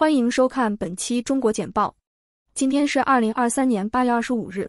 欢迎收看本期中国简报。今天是二零二三年八月二十五日。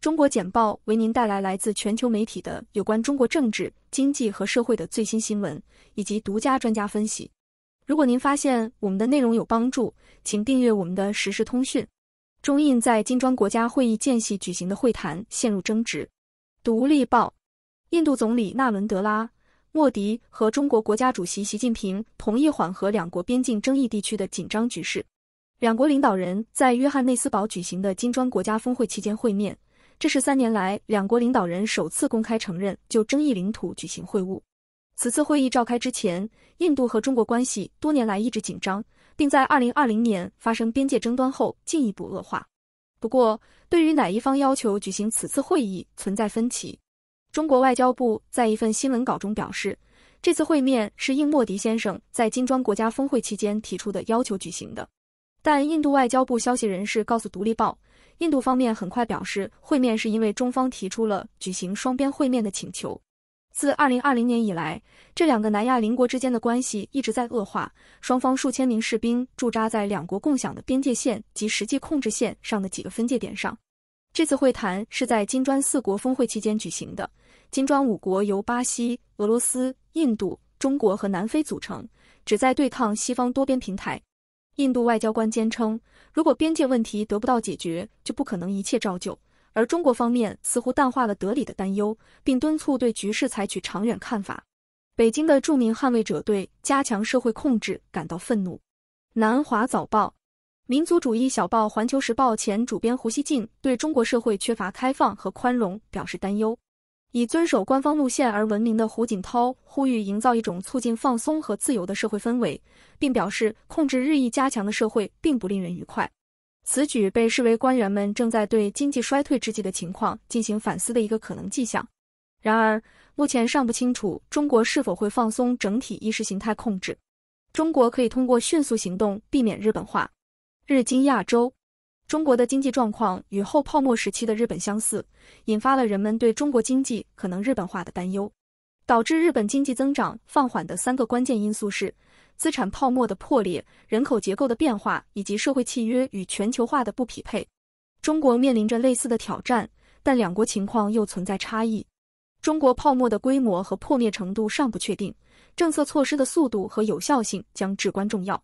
中国简报为您带来来自全球媒体的有关中国政治、经济和社会的最新新闻以及独家专家分析。如果您发现我们的内容有帮助，请订阅我们的实时通讯。中印在金砖国家会议间隙举行的会谈陷入争执。独立报，印度总理纳伦德拉。莫迪和中国国家主席习近平同意缓和两国边境争议地区的紧张局势。两国领导人，在约翰内斯堡举行的金砖国家峰会期间会面，这是三年来两国领导人首次公开承认就争议领土举行会晤。此次会议召开之前，印度和中国关系多年来一直紧张，并在2020年发生边界争端后进一步恶化。不过，对于哪一方要求举行此次会议，存在分歧。中国外交部在一份新闻稿中表示，这次会面是应莫迪先生在金砖国家峰会期间提出的要求举行的。但印度外交部消息人士告诉《独立报》，印度方面很快表示，会面是因为中方提出了举行双边会面的请求。自2020年以来，这两个南亚邻国之间的关系一直在恶化，双方数千名士兵驻扎在两国共享的边界线及实际控制线上的几个分界点上。这次会谈是在金砖四国峰会期间举行的。金砖五国由巴西、俄罗斯、印度、中国和南非组成，旨在对抗西方多边平台。印度外交官坚称，如果边界问题得不到解决，就不可能一切照旧。而中国方面似乎淡化了德里的担忧，并敦促对局势采取长远看法。北京的著名捍卫者对加强社会控制感到愤怒。南华早报、民族主义小报《环球时报》前主编胡锡进对中国社会缺乏开放和宽容表示担忧。以遵守官方路线而闻名的胡锦涛呼吁营造一种促进放松和自由的社会氛围，并表示控制日益加强的社会并不令人愉快。此举被视为官员们正在对经济衰退之际的情况进行反思的一个可能迹象。然而，目前尚不清楚中国是否会放松整体意识形态控制。中国可以通过迅速行动避免日本化。日经亚洲。中国的经济状况与后泡沫时期的日本相似，引发了人们对中国经济可能日本化的担忧。导致日本经济增长放缓的三个关键因素是：资产泡沫的破裂、人口结构的变化以及社会契约与全球化的不匹配。中国面临着类似的挑战，但两国情况又存在差异。中国泡沫的规模和破灭程度尚不确定，政策措施的速度和有效性将至关重要。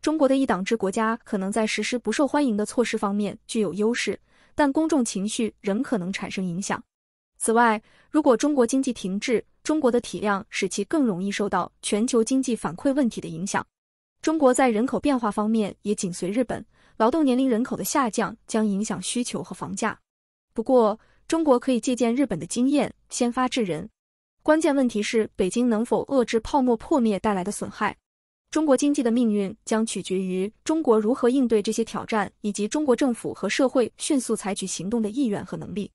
中国的一党制国家可能在实施不受欢迎的措施方面具有优势，但公众情绪仍可能产生影响。此外，如果中国经济停滞，中国的体量使其更容易受到全球经济反馈问题的影响。中国在人口变化方面也紧随日本，劳动年龄人口的下降将影响需求和房价。不过，中国可以借鉴日本的经验，先发制人。关键问题是北京能否遏制泡沫破灭带来的损害。中国经济的命运将取决于中国如何应对这些挑战，以及中国政府和社会迅速采取行动的意愿和能力。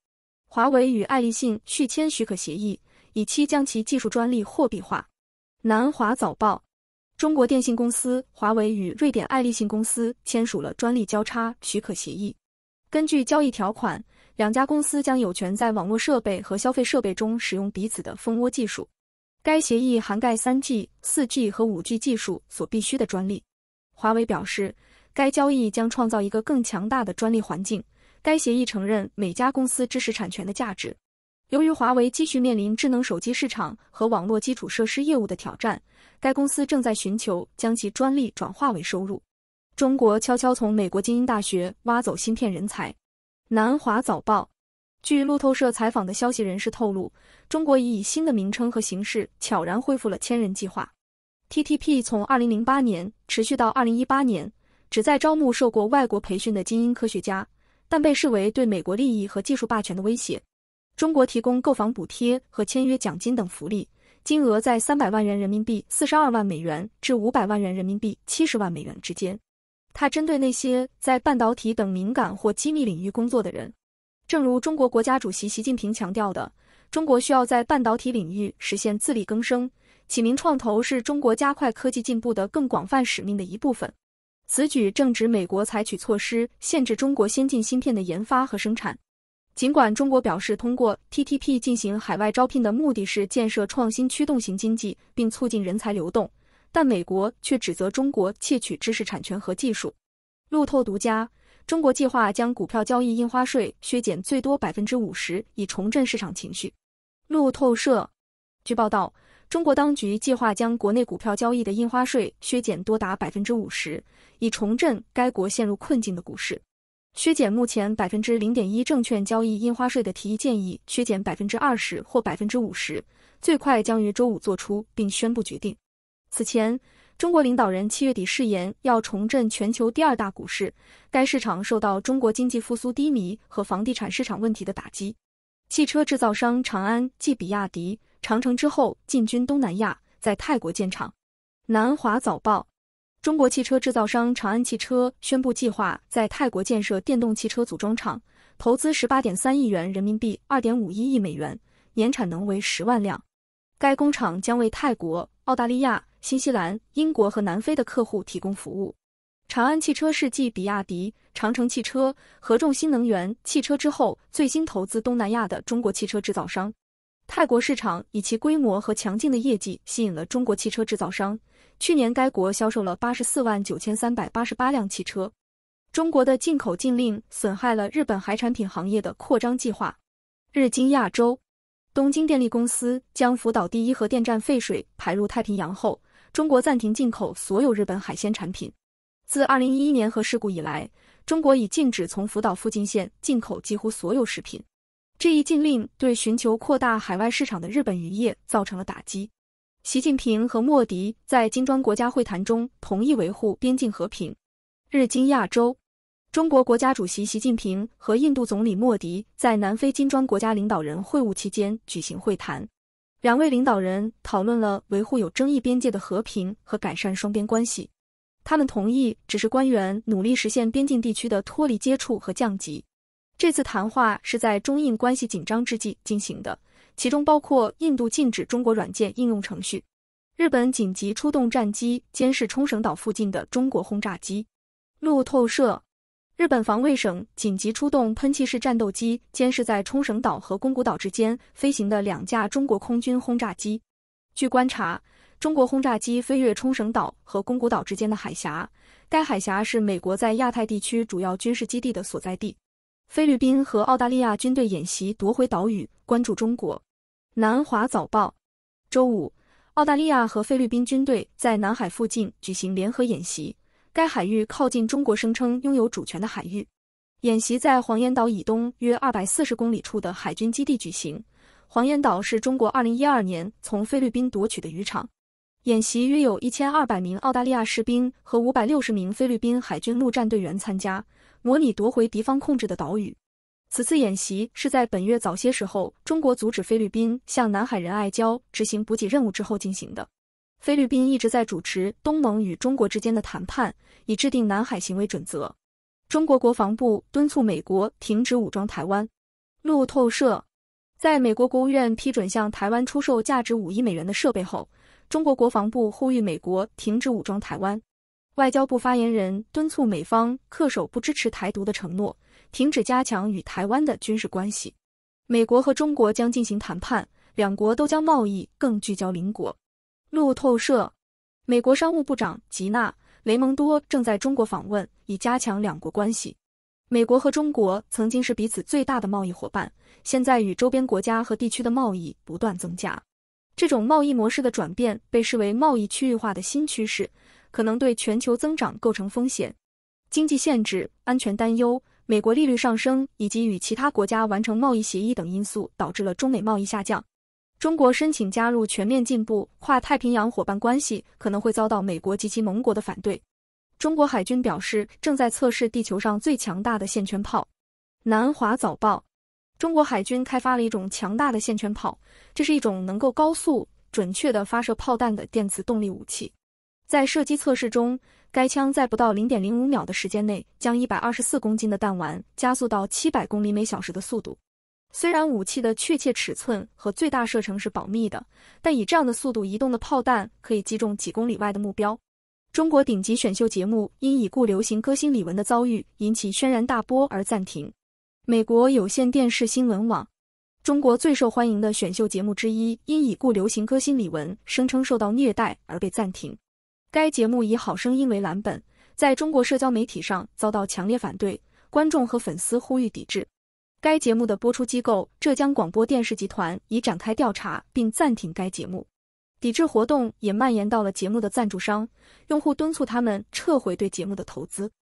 华为与爱立信续签许可协议，以期将其技术专利货币化。南华早报：中国电信公司华为与瑞典爱立信公司签署了专利交叉许可协议。根据交易条款，两家公司将有权在网络设备和消费设备中使用彼此的蜂窝技术。该协议涵盖三 G、四 G 和五 G 技术所必需的专利。华为表示，该交易将创造一个更强大的专利环境。该协议承认每家公司知识产权的价值。由于华为继续面临智能手机市场和网络基础设施业务的挑战，该公司正在寻求将其专利转化为收入。中国悄悄从美国精英大学挖走芯片人才。南华早报。据路透社采访的消息人士透露，中国已以新的名称和形式悄然恢复了“千人计划 ”（TTP）。从2008年持续到2018年，旨在招募受过外国培训的精英科学家，但被视为对美国利益和技术霸权的威胁。中国提供购房补贴和签约奖金等福利，金额在三百万元人民币（四十二万美元）至五百万元人民币（七十万美元）之间。它针对那些在半导体等敏感或机密领域工作的人。正如中国国家主席习近平强调的，中国需要在半导体领域实现自力更生。启明创投是中国加快科技进步的更广泛使命的一部分。此举正值美国采取措施限制中国先进芯片的研发和生产。尽管中国表示通过 TTP 进行海外招聘的目的是建设创新驱动型经济，并促进人才流动，但美国却指责中国窃取知识产权和技术。路透独家。中国计划将股票交易印花税削减最多百分之五十，以重振市场情绪。路透社，据报道，中国当局计划将国内股票交易的印花税削减多达百分之五十，以重振该国陷入困境的股市。削减目前百分之零点一证券交易印花税的提议建议削减百分之二十或百分之五十，最快将于周五做出并宣布决定。此前。中国领导人七月底誓言要重振全球第二大股市，该市场受到中国经济复苏低迷和房地产市场问题的打击。汽车制造商长安继比亚迪、长城之后进军东南亚，在泰国建厂。南华早报：中国汽车制造商长安汽车宣布计划在泰国建设电动汽车组装厂，投资十八点三亿元人民币，二点五一亿美元，年产能为十万辆。该工厂将为泰国。澳大利亚、新西兰、英国和南非的客户提供服务。长安汽车是继比亚迪、长城汽车、合众新能源汽车之后，最新投资东南亚的中国汽车制造商。泰国市场以其规模和强劲的业绩吸引了中国汽车制造商。去年，该国销售了八十四万九千三百八十八辆汽车。中国的进口禁令损害了日本海产品行业的扩张计划。日经亚洲。东京电力公司将福岛第一核电站废水排入太平洋后，中国暂停进口所有日本海鲜产品。自二零一一年核事故以来，中国已禁止从福岛附近县进口几乎所有食品。这一禁令对寻求扩大海外市场的日本渔业造成了打击。习近平和莫迪在金砖国家会谈中同意维护边境和平。日经亚洲。中国国家主席习近平和印度总理莫迪在南非金砖国家领导人会晤期间举行会谈。两位领导人讨论了维护有争议边界的和平和改善双边关系。他们同意只是官员努力实现边境地区的脱离接触和降级。这次谈话是在中印关系紧张之际进行的，其中包括印度禁止中国软件应用程序，日本紧急出动战机监视冲绳岛附近的中国轰炸机。路透社。日本防卫省紧急出动喷气式战斗机，监视在冲绳岛和宫古岛之间飞行的两架中国空军轰炸机。据观察，中国轰炸机飞越冲绳岛和宫古岛之间的海峡，该海峡是美国在亚太地区主要军事基地的所在地。菲律宾和澳大利亚军队演习夺回岛屿，关注中国。南华早报，周五，澳大利亚和菲律宾军队在南海附近举行联合演习。该海域靠近中国声称拥有主权的海域，演习在黄岩岛以东约二百四十公里处的海军基地举行。黄岩岛是中国二零一二年从菲律宾夺取的渔场。演习约有一千二百名澳大利亚士兵和五百六十名菲律宾海军陆战队员参加，模拟夺回敌方控制的岛屿。此次演习是在本月早些时候中国阻止菲律宾向南海仁爱礁执行补给任务之后进行的。菲律宾一直在主持东盟与中国之间的谈判，以制定南海行为准则。中国国防部敦促美国停止武装台湾。路透社，在美国国务院批准向台湾出售价值五亿美元的设备后，中国国防部呼吁美国停止武装台湾。外交部发言人敦促美方恪守不支持台独的承诺，停止加强与台湾的军事关系。美国和中国将进行谈判，两国都将贸易更聚焦邻国。路透社，美国商务部长吉娜·雷蒙多正在中国访问，以加强两国关系。美国和中国曾经是彼此最大的贸易伙伴，现在与周边国家和地区的贸易不断增加。这种贸易模式的转变被视为贸易区域化的新趋势，可能对全球增长构成风险。经济限制、安全担忧、美国利率上升以及与其他国家完成贸易协议等因素，导致了中美贸易下降。中国申请加入全面进步跨太平洋伙伴关系，可能会遭到美国及其盟国的反对。中国海军表示，正在测试地球上最强大的线圈炮。南华早报：中国海军开发了一种强大的线圈炮，这是一种能够高速、准确地发射炮弹的电磁动力武器。在射击测试中，该枪在不到零点零五秒的时间内，将一百二十四公斤的弹丸加速到七百公里每小时的速度。虽然武器的确切尺寸和最大射程是保密的，但以这样的速度移动的炮弹可以击中几公里外的目标。中国顶级选秀节目因已故流行歌星李玟的遭遇引起轩然大波而暂停。美国有线电视新闻网：中国最受欢迎的选秀节目之一因已故流行歌星李玟声称受到虐待而被暂停。该节目以《好声音》为蓝本，在中国社交媒体上遭到强烈反对，观众和粉丝呼吁抵制。该节目的播出机构浙江广播电视集团已展开调查，并暂停该节目。抵制活动也蔓延到了节目的赞助商，用户敦促他们撤回对节目的投资。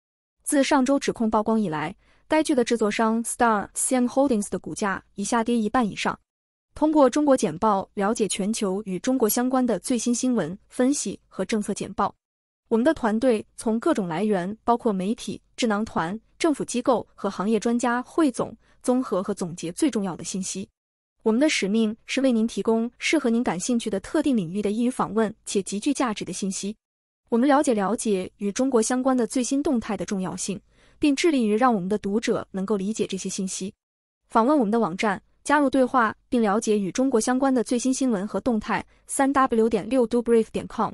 自上周指控曝光以来，该剧的制作商 Star CM Holdings 的股价已下跌一半以上。通过中国简报了解全球与中国相关的最新新闻、分析和政策简报。我们的团队从各种来源，包括媒体、智囊团、政府机构和行业专家，汇总。综合和总结最重要的信息。我们的使命是为您提供适合您感兴趣的特定领域的易于访问且极具价值的信息。我们了解了解与中国相关的最新动态的重要性，并致力于让我们的读者能够理解这些信息。访问我们的网站，加入对话，并了解与中国相关的最新新闻和动态。三 w 点六 do brief 点 com。